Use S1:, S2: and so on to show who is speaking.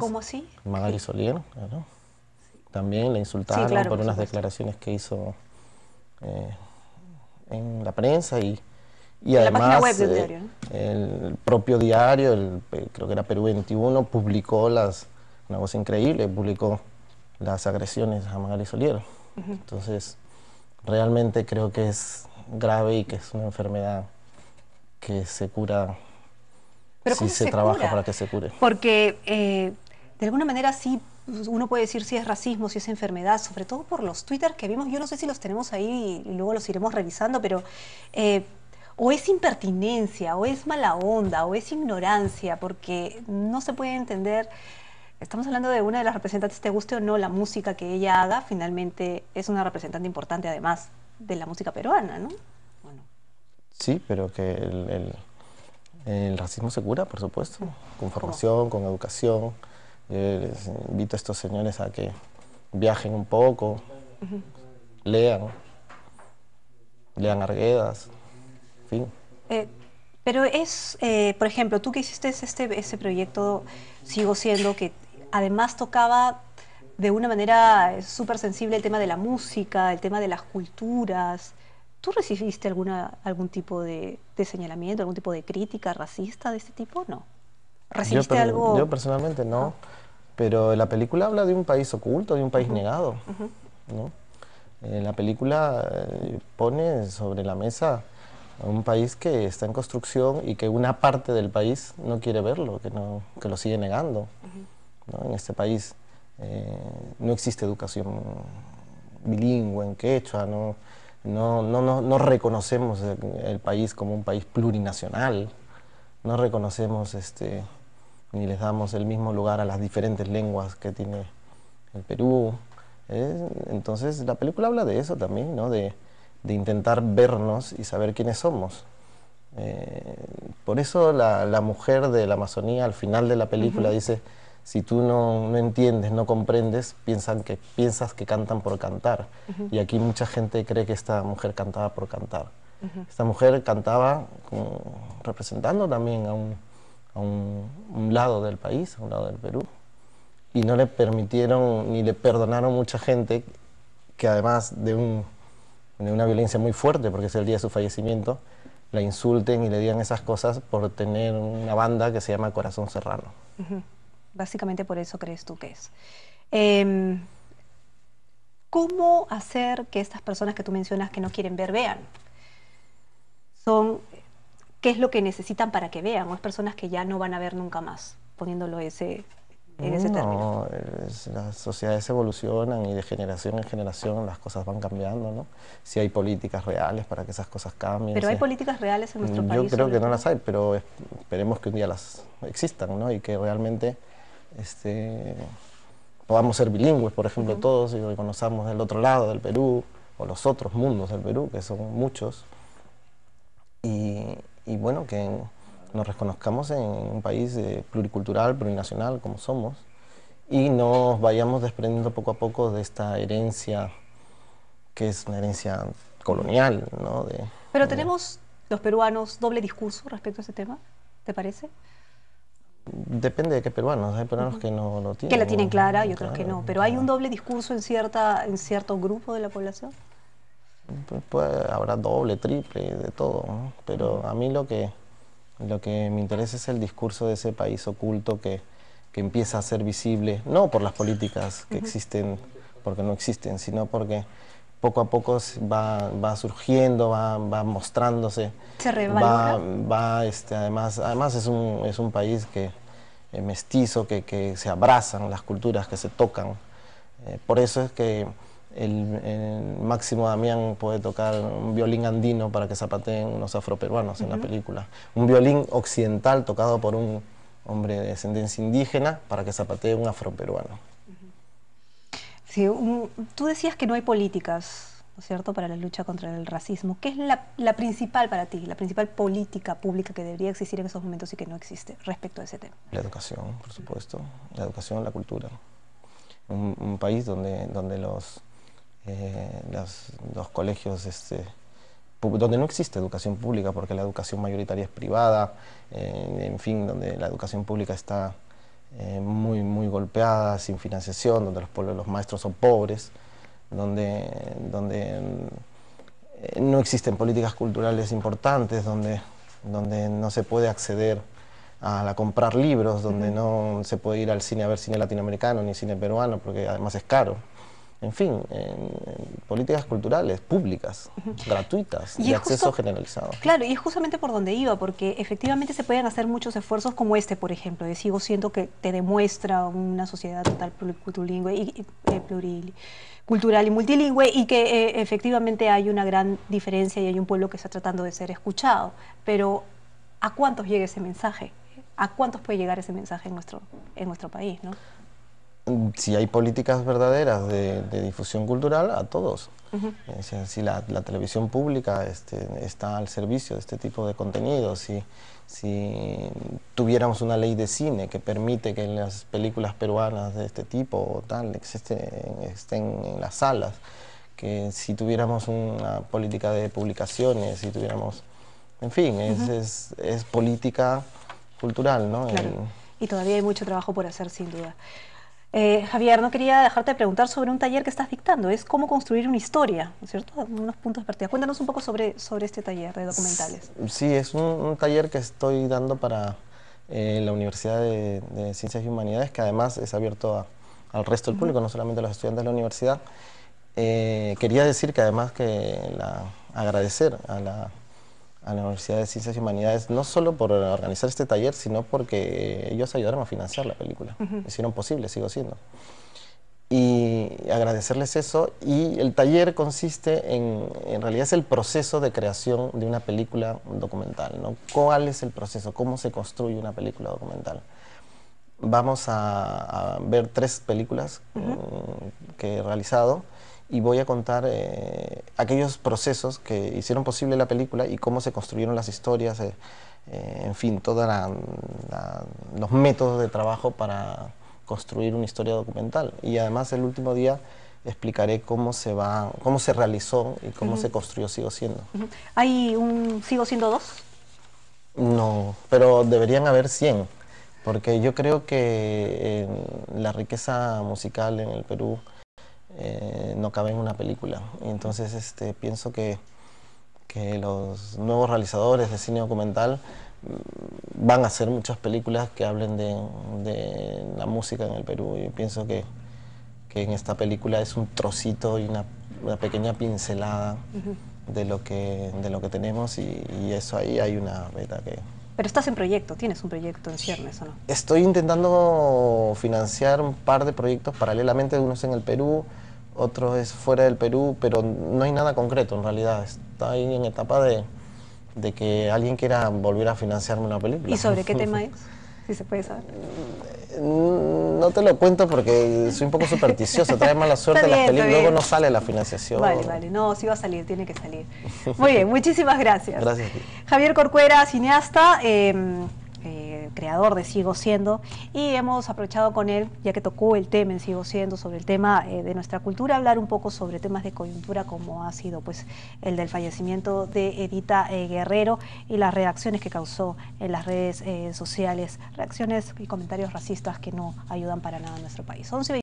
S1: ¿Cómo así? Magali Solier, También la insultaron por, unas declaraciones que hizo eh, en la prensa y, además eh, el propio diario, el, eh, creo que era Perú 21, publicó las, una cosa increíble, publicó las agresiones a Magali Solier. Entonces, realmente creo que es grave y que es una enfermedad que se cura sí se, trabaja para que se cure.
S2: Porque eh, de alguna manera sí uno puede decir si es racismo, si es enfermedad, sobre todo por los Twitter que vimos. Yo no sé si los tenemos ahí y luego los iremos revisando, pero eh, o es impertinencia, o es mala onda, o es ignorancia, porque no se puede entender. Estamos hablando de una de las representantes, te guste o no la música que ella haga, finalmente es una representante importante además de la música peruana, ¿no?
S1: Sí, pero que el el racismo se cura, por supuesto, con formación, con educación. Yo eh, les invito a estos señores a que viajen un poco, lean, lean Arguedas, en fin.
S2: Eh, pero es, eh, por ejemplo, tú que hiciste este, ese proyecto, sigo siendo que además tocaba de una manera súper sensible el tema de la música, el tema de las culturas, ¿Tú recibiste alguna, algún tipo de, señalamiento, algún tipo de crítica racista de este tipo? No. ¿Recibiste yo, algo? Yo
S1: personalmente no, ah. pero la película habla de un país oculto, de un país negado. Eh, la película eh, pone sobre la mesa a un país que está en construcción y que una parte del país no quiere verlo, que, no, lo sigue negando. En este país eh, no existe educación bilingüe, en quechua, no, no, no, reconocemos el, país como un país plurinacional, no reconocemos este, ni les damos el mismo lugar a las diferentes lenguas que tiene el Perú. Eh, entonces la película habla de eso también, de, intentar vernos y saber quiénes somos. Eh, por eso la, mujer de la Amazonía al final de la película dice, si tú no, entiendes, no comprendes, piensan que, piensas que cantan por cantar. Y aquí mucha gente cree que esta mujer cantaba por cantar. Esta mujer cantaba representando también a, un, lado del país, a un lado del Perú. Y no le permitieron ni le perdonaron mucha gente que además de, una violencia muy fuerte, porque es el día de su fallecimiento, la insulten y le digan esas cosas por tener una banda que se llama Corazón Serrano.
S2: Básicamente por eso crees tú que es. Em, ¿Cómo hacer que estas personas que tú mencionas que no quieren ver vean? Son, ¿Qué es lo que necesitan para que vean? ¿O es personas que ya no van a ver nunca más? Poniéndolo ese, en ese
S1: término. las sociedades evolucionan y de generación en generación las cosas van cambiando, ¿no? Si hay políticas reales para que esas cosas cambien. Pero hay
S2: políticas reales en nuestro mm, país. Yo creo que no las
S1: hay, pero esperemos que un día las existan, Y que realmente este, podamos ser bilingües, por ejemplo, todos, y lo del del otro lado del Perú, o los otros mundos del Perú, que son muchos, y, bueno, que nos reconozcamos en un país eh, pluricultural, plurinacional, como somos, y nos vayamos desprendiendo poco a poco de esta herencia, que es una herencia colonial, ¿no? De,
S2: Pero tenemos los peruanos doble discurso respecto a ese tema, ¿te parece?
S1: Depende de qué peruanos, hay peruanos que no lo tienen. Que la tienen clara y otros que no,
S2: pero ¿hay un doble discurso en, cierta, en cierto grupo de la población?
S1: Pues, habrá doble, triple, de todo, pero a mí lo que, lo que me interesa es el discurso de ese país oculto que, que empieza a ser visible, no por las políticas que existen, porque no existen, sino porque poco a poco va, va surgiendo, va, va, mostrándose.
S2: Se Va,
S1: este, además, además es un, es un país que eh, mestizo, que, que, se abrazan las culturas, que se tocan. Eh, por eso es que el, Máximo Damián puede tocar un violín andino para que zapateen unos afroperuanos en la película. Un violín occidental tocado por un hombre de descendencia indígena para que zapatee un afroperuano
S2: tú decías que no hay políticas, cierto?, para la lucha contra el racismo. ¿Qué es la, principal para ti, la principal política pública que debería existir en esos momentos y que no existe respecto a ese tema?
S1: La educación, por supuesto, la educación, la cultura. Un, país donde, donde los, eh, los colegios... Este, donde no existe educación pública, porque la educación mayoritaria es privada, eh, en fin, donde la educación pública está eh, muy, muy sin financiación, donde los, los maestros son pobres, donde, donde eh, no existen políticas culturales importantes, donde, donde no se puede acceder a, comprar libros, donde no se puede ir al cine a ver cine latinoamericano ni cine peruano, porque además es caro en fin, políticas culturales, públicas, gratuitas, y acceso generalizado.
S2: Claro, y es justamente por donde iba, porque efectivamente se pueden hacer muchos esfuerzos como este, por ejemplo, de Sigo Siento que te demuestra una sociedad total plurilingüe y, eh, pluricultural y multilingüe y que eh, efectivamente hay una gran diferencia y hay un pueblo que está tratando de ser escuchado, pero ¿a cuántos llega ese mensaje? ¿A cuántos puede llegar ese mensaje en nuestro, en nuestro país? ¿no?
S1: si hay políticas verdaderas de, difusión cultural, a todos. si la, televisión pública este, está al servicio de este tipo de contenido, si, tuviéramos una ley de cine que permite que las películas peruanas de este tipo o tal estén en las salas, que si tuviéramos una política de publicaciones, si tuviéramos... En fin, es, es, política cultural, ¿no?
S2: y todavía hay mucho trabajo por hacer, sin duda. Eh, Javier, no quería dejarte de preguntar sobre un taller que estás dictando, es cómo construir una historia, ¿no es cierto? Unos puntos de partida. Cuéntanos un poco sobre, sobre este taller de documentales.
S1: Sí, es un, taller que estoy dando para eh, la Universidad de, Ciencias y Humanidades, que además es abierto al resto del público, no solamente a los estudiantes de la universidad. Eh, quería decir que además que agradecer a la a la Universidad de Ciencias y Humanidades, no solo por organizar este taller, sino porque ellos ayudaron a financiar la película. Hicieron posible, sigo siendo. Y agradecerles eso. Y el taller consiste en, en realidad es el proceso de creación de una película documental. ¿no? ¿Cuál es el proceso? ¿Cómo se construye una película documental? Vamos a, ver tres películas mm, que he realizado y voy a contar eh, aquellos procesos que hicieron posible la película y cómo se construyeron las historias, eh, eh, en fin, todos los métodos de trabajo para construir una historia documental. Y además el último día explicaré cómo se va, cómo se realizó y cómo se construyó Sigo Siendo.
S2: ¿Hay un Sigo Siendo 2?
S1: No, pero deberían haber 100, porque yo creo que la riqueza musical en el Perú eh, no cabe en una película. entonces este, pienso que, los nuevos realizadores de cine documental mm, van a hacer muchas películas que hablen de, la música en el Perú. y pienso que, en esta película es un trocito y una, pequeña pincelada de, lo que, de lo que tenemos y, eso ahí hay una beta que...
S2: Pero estás en proyecto, tienes un proyecto en ciernes, ¿o no?
S1: Estoy intentando financiar un par de proyectos paralelamente, unos en el Perú, otro es fuera del Perú, pero no hay nada concreto en realidad. Está ahí en etapa de, que alguien quiera volver a financiarme una película. ¿Y sobre qué tema es? Si se puede saber. Mm, no te lo cuento porque soy un poco supersticioso, trae mala suerte la las películas, luego no sale la financiación. Vale, vale,
S2: no, sí va a salir, tiene que salir. Muy bien, muchísimas gracias. Gracias. Javier Corcuera, cineasta. Eh, creador de Sigo Siendo, y hemos aprovechado con él, ya que tocó el tema en Sigo Siendo, sobre el tema eh, de nuestra cultura, hablar un poco sobre temas de coyuntura como ha sido pues el del fallecimiento de Edita eh, Guerrero y las reacciones que causó en las redes eh, sociales, reacciones y comentarios racistas que no ayudan para nada a nuestro país. 11